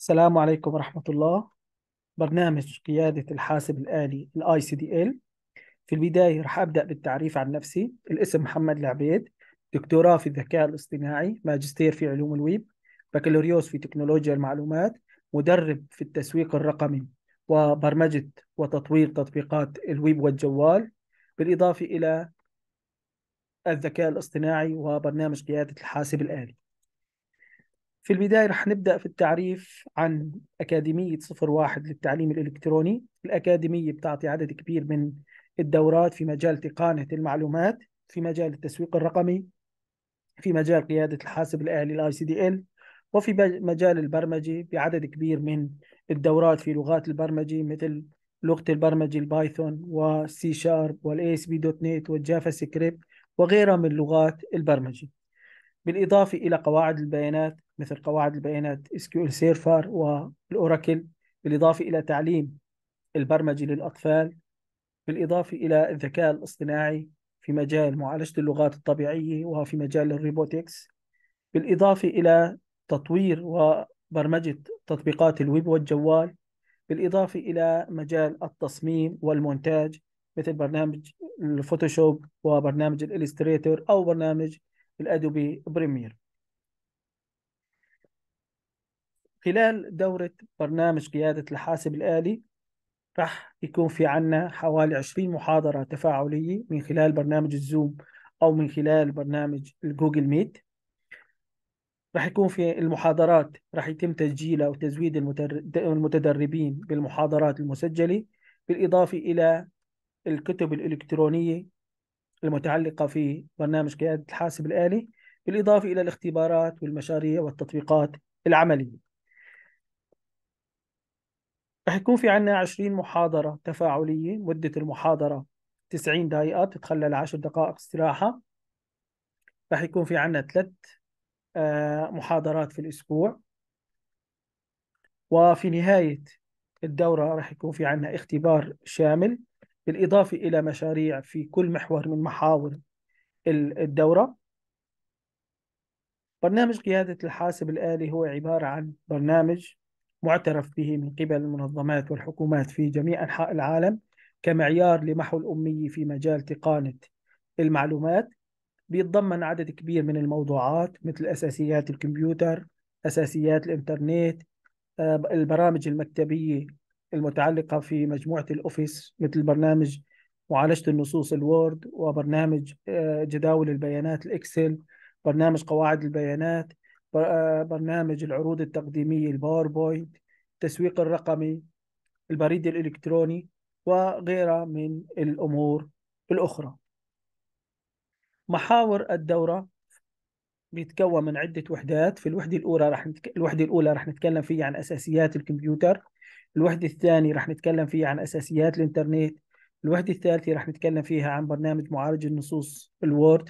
السلام عليكم ورحمة الله برنامج قيادة الحاسب الآلي ال ICDL في البداية رح أبدأ بالتعريف عن نفسي الاسم محمد العبيد دكتوراه في الذكاء الاصطناعي ماجستير في علوم الويب بكالوريوس في تكنولوجيا المعلومات مدرب في التسويق الرقمي وبرمجة وتطوير تطبيقات الويب والجوال بالإضافة إلى الذكاء الاصطناعي وبرنامج قيادة الحاسب الآلي في البداية رح نبدأ في التعريف عن أكاديمية صفر واحد للتعليم الإلكتروني الأكاديمية بتعطي عدد كبير من الدورات في مجال تقانة المعلومات في مجال التسويق الرقمي في مجال قيادة الحاسب الآلي الـ ICDL وفي مجال البرمجة بعدد كبير من الدورات في لغات البرمجة مثل لغة البرمجة البايثون والسي شارب والاس بي دوت نت والجافا سكريبت وغيرها من لغات البرمجة بالإضافة إلى قواعد البيانات مثل قواعد البيانات SQL Server والأوراكل بالإضافة إلى تعليم البرمجي للأطفال بالإضافة إلى الذكاء الاصطناعي في مجال معالجة اللغات الطبيعية وفي مجال الروبوتكس بالإضافة إلى تطوير وبرمجة تطبيقات الويب والجوال بالإضافة إلى مجال التصميم والمونتاج مثل برنامج الفوتوشوب وبرنامج الإليستريتور أو برنامج الادوبي بريمير خلال دورة برنامج قيادة الحاسب الآلي راح يكون في عنا حوالي 20 محاضرة تفاعلية من خلال برنامج الزوم أو من خلال برنامج الجوجل ميت راح يكون في المحاضرات راح يتم تسجيلها وتزويد المتدربين بالمحاضرات المسجلة بالإضافة إلى الكتب الإلكترونية المتعلقة في برنامج قيادة الحاسب الآلي بالإضافة إلى الاختبارات والمشاريع والتطبيقات العملية رح يكون في عنا 20 محاضرة تفاعلية مدة المحاضرة 90 دقيقة تتخلل 10 دقائق استراحة رح يكون في عنا ثلاث آه، محاضرات في الأسبوع وفي نهاية الدورة رح يكون في عنا اختبار شامل بالإضافة إلى مشاريع في كل محور من محاور الدورة برنامج قيادة الحاسب الآلي هو عبارة عن برنامج معترف به من قبل المنظمات والحكومات في جميع أنحاء العالم كمعيار لمحو الأمية في مجال تقانة المعلومات بيتضمن عدد كبير من الموضوعات مثل أساسيات الكمبيوتر أساسيات الإنترنت آه، البرامج المكتبية المتعلقة في مجموعة الأوفيس مثل برنامج معالجة النصوص الوورد وبرنامج آه، جداول البيانات الإكسل برنامج قواعد البيانات آه، برنامج العروض التقديمية الباوربوينت التسويق الرقمي البريد الإلكتروني وغيرها من الأمور الأخرى محاور الدورة بيتكون من عدة وحدات في الوحدة الأولى رح نتك... الوحدة الأولى رح نتكلم فيها عن أساسيات الكمبيوتر الوحدة الثانية رح نتكلم فيها عن أساسيات الإنترنت الوحدة الثالثة رح نتكلم فيها عن برنامج معالج النصوص الوورد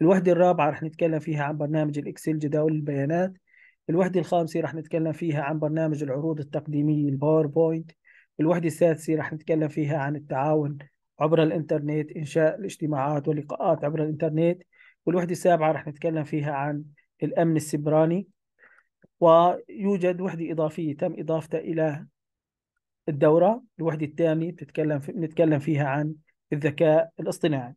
الوحدة الرابعة رح نتكلم فيها عن برنامج الإكسل جداول البيانات الوحدة الخامسة رح نتكلم فيها عن برنامج العروض التقديمية الباوربوينت الوحدة السادسة رح نتكلم فيها عن التعاون عبر الإنترنت إنشاء الاجتماعات واللقاءات عبر الإنترنت والوحدة السابعة رح نتكلم فيها عن الأمن السبراني ويوجد وحدة إضافية تم إضافتها إلى الدورة الوحدة الثانية بتتكلم في... بنتكلم فيها عن الذكاء الاصطناعي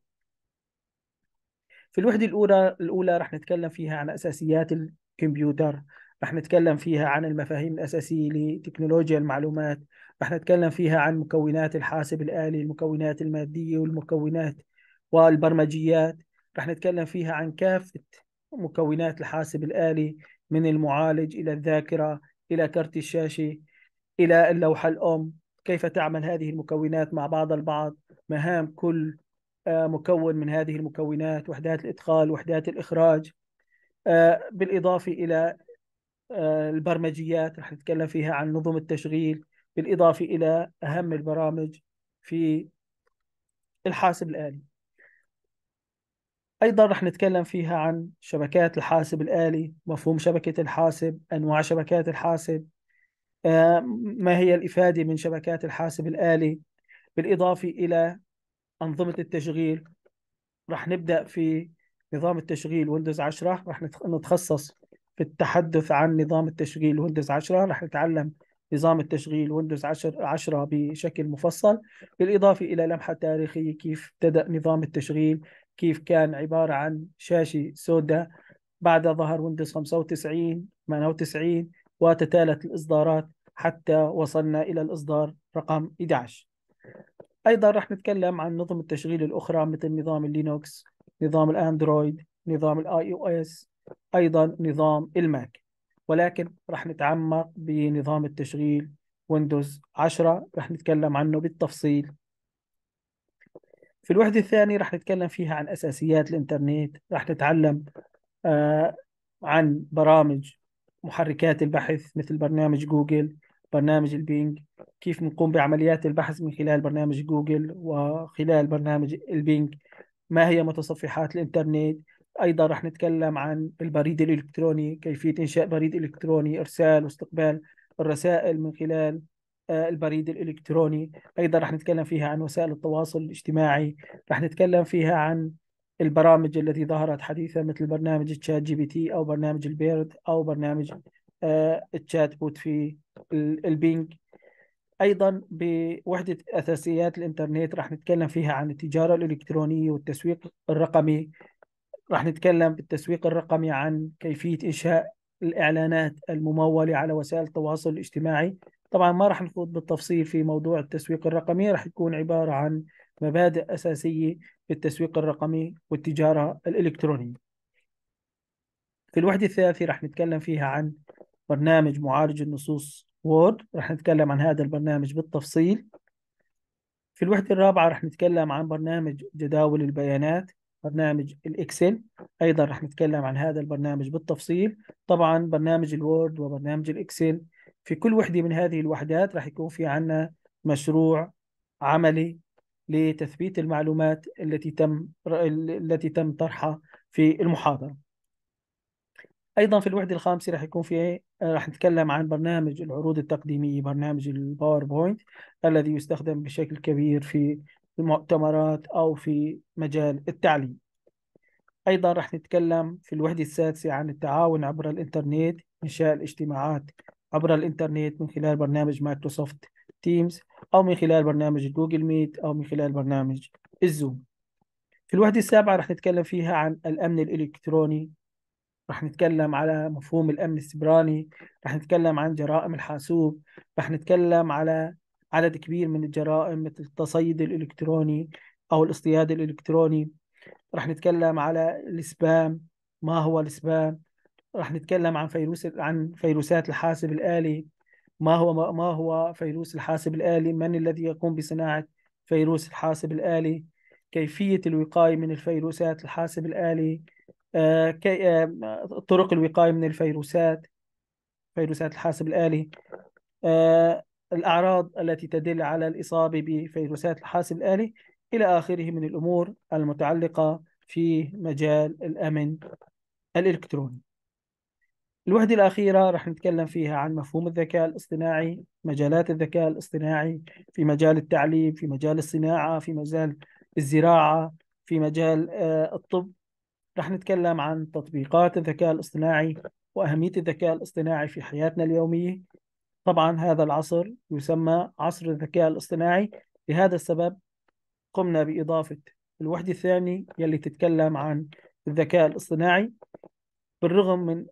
في الوحدة الأولى الأولى رح نتكلم فيها عن أساسيات الكمبيوتر رح نتكلم فيها عن المفاهيم الأساسية لتكنولوجيا المعلومات رح نتكلم فيها عن مكونات الحاسب الآلي المكونات المادية والمكونات والبرمجيات رح نتكلم فيها عن كافة مكونات الحاسب الآلي من المعالج إلى الذاكرة إلى كرت الشاشة إلى اللوحة الأم كيف تعمل هذه المكونات مع بعض البعض مهام كل آه، مكون من هذه المكونات وحدات الإدخال وحدات الإخراج آه، بالإضافة إلى آه، البرمجيات رح نتكلم فيها عن نظم التشغيل بالإضافة إلى أهم البرامج في الحاسب الآلي أيضا رح نتكلم فيها عن شبكات الحاسب الآلي مفهوم شبكة الحاسب أنواع شبكات الحاسب آه، ما هي الإفادة من شبكات الحاسب الآلي بالإضافة إلى أنظمة التشغيل رح نبدأ في نظام التشغيل ويندوز 10 رح نتخصص في التحدث عن نظام التشغيل ويندوز 10 رح نتعلم نظام التشغيل ويندوز 10 10 بشكل مفصل بالإضافة إلى لمحة تاريخية كيف ابتدأ نظام التشغيل كيف كان عبارة عن شاشة سوداء بعد ظهر ويندوز 95 98 وتتالت الإصدارات حتى وصلنا إلى الإصدار رقم 11 أيضا رح نتكلم عن نظم التشغيل الأخرى مثل نظام اللينوكس نظام الأندرويد نظام الآي أو إس أيضا نظام الماك ولكن رح نتعمق بنظام التشغيل ويندوز 10 رح نتكلم عنه بالتفصيل في الوحدة الثانية رح نتكلم فيها عن أساسيات الإنترنت رح نتعلم آه عن برامج محركات البحث مثل برنامج جوجل برنامج البينج كيف نقوم بعمليات البحث من خلال برنامج جوجل وخلال برنامج البينج ما هي متصفحات الإنترنت أيضا رح نتكلم عن البريد الإلكتروني كيفية إنشاء بريد إلكتروني إرسال واستقبال الرسائل من خلال آه، البريد الإلكتروني أيضا رح نتكلم فيها عن وسائل التواصل الاجتماعي رح نتكلم فيها عن البرامج التي ظهرت حديثا مثل برنامج الشات جي بي تي او برنامج البيرد او برنامج آه، الشات بوت في البينج ايضا بوحده اساسيات الانترنت راح نتكلم فيها عن التجاره الالكترونيه والتسويق الرقمي راح نتكلم بالتسويق الرقمي عن كيفيه انشاء الاعلانات المموله على وسائل التواصل الاجتماعي طبعا ما راح نخوض بالتفصيل في موضوع التسويق الرقمي راح يكون عباره عن مبادئ أساسية في التسويق الرقمي والتجارة الإلكترونية في الوحدة الثالثة رح نتكلم فيها عن برنامج معالج النصوص وورد رح نتكلم عن هذا البرنامج بالتفصيل في الوحدة الرابعة رح نتكلم عن برنامج جداول البيانات برنامج الإكسل أيضا رح نتكلم عن هذا البرنامج بالتفصيل طبعا برنامج الوورد وبرنامج الإكسل في كل وحدة من هذه الوحدات رح يكون في عنا مشروع عملي لتثبيت المعلومات التي تم التي تم طرحها في المحاضرة. أيضا في الوحدة الخامسة راح يكون في راح نتكلم عن برنامج العروض التقديمية برنامج الباوربوينت الذي يستخدم بشكل كبير في المؤتمرات أو في مجال التعليم. أيضا راح نتكلم في الوحدة السادسة عن التعاون عبر الإنترنت إنشاء الاجتماعات عبر الإنترنت من خلال برنامج مايكروسوفت تيمز أو من خلال برنامج جوجل ميت أو من خلال برنامج الزوم في الوحدة السابعة رح نتكلم فيها عن الأمن الإلكتروني رح نتكلم على مفهوم الأمن السبراني رح نتكلم عن جرائم الحاسوب رح نتكلم على عدد كبير من الجرائم مثل التصيد الإلكتروني أو الاصطياد الإلكتروني رح نتكلم على السبام ما هو السبام رح نتكلم عن فيروس عن فيروسات الحاسب الآلي ما هو ما هو فيروس الحاسب الآلي من الذي يقوم بصناعة فيروس الحاسب الآلي كيفية الوقاية من الفيروسات الحاسب الآلي آه، آه، طرق الوقاية من الفيروسات فيروسات الحاسب الآلي آه، الأعراض التي تدل على الإصابة بفيروسات الحاسب الآلي إلى آخره من الأمور المتعلقة في مجال الأمن الإلكتروني الوحدة الأخيرة رح نتكلم فيها عن مفهوم الذكاء الاصطناعي مجالات الذكاء الاصطناعي في مجال التعليم في مجال الصناعة في مجال الزراعة في مجال آه، الطب رح نتكلم عن تطبيقات الذكاء الاصطناعي وأهمية الذكاء الاصطناعي في حياتنا اليومية طبعا هذا العصر يسمى عصر الذكاء الاصطناعي لهذا السبب قمنا بإضافة الوحدة الثانية يلي تتكلم عن الذكاء الاصطناعي بالرغم من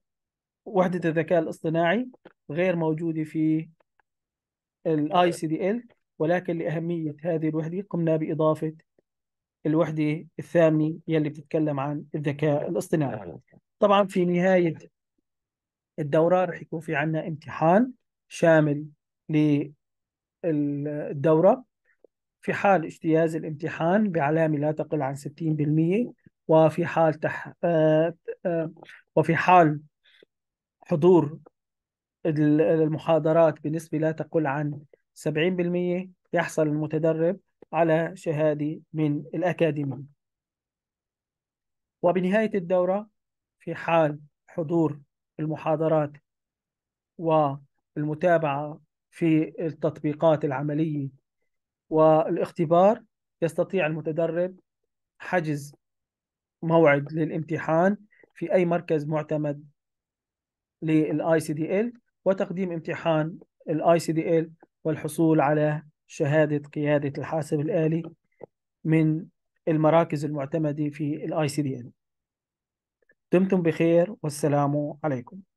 وحدة الذكاء الاصطناعي غير موجودة في الاي سي دي ال ولكن لأهمية هذه الوحدة قمنا بإضافة الوحدة الثامنة يلي بتتكلم عن الذكاء الاصطناعي طبعا في نهاية الدورة رح يكون في عنا امتحان شامل للدورة في حال اجتياز الامتحان بعلامة لا تقل عن 60% وفي حال تح... آه، آه، وفي حال حضور المحاضرات بنسبة لا تقل عن 70% يحصل المتدرب على شهادة من الأكاديمية وبنهاية الدورة في حال حضور المحاضرات والمتابعة في التطبيقات العملية والاختبار يستطيع المتدرب حجز موعد للامتحان في أي مركز معتمد للاي سي دي ال وتقديم امتحان الاي سي دي ال والحصول على شهادة قيادة الحاسب الآلي من المراكز المعتمدة في الاي سي دي ال دمتم بخير والسلام عليكم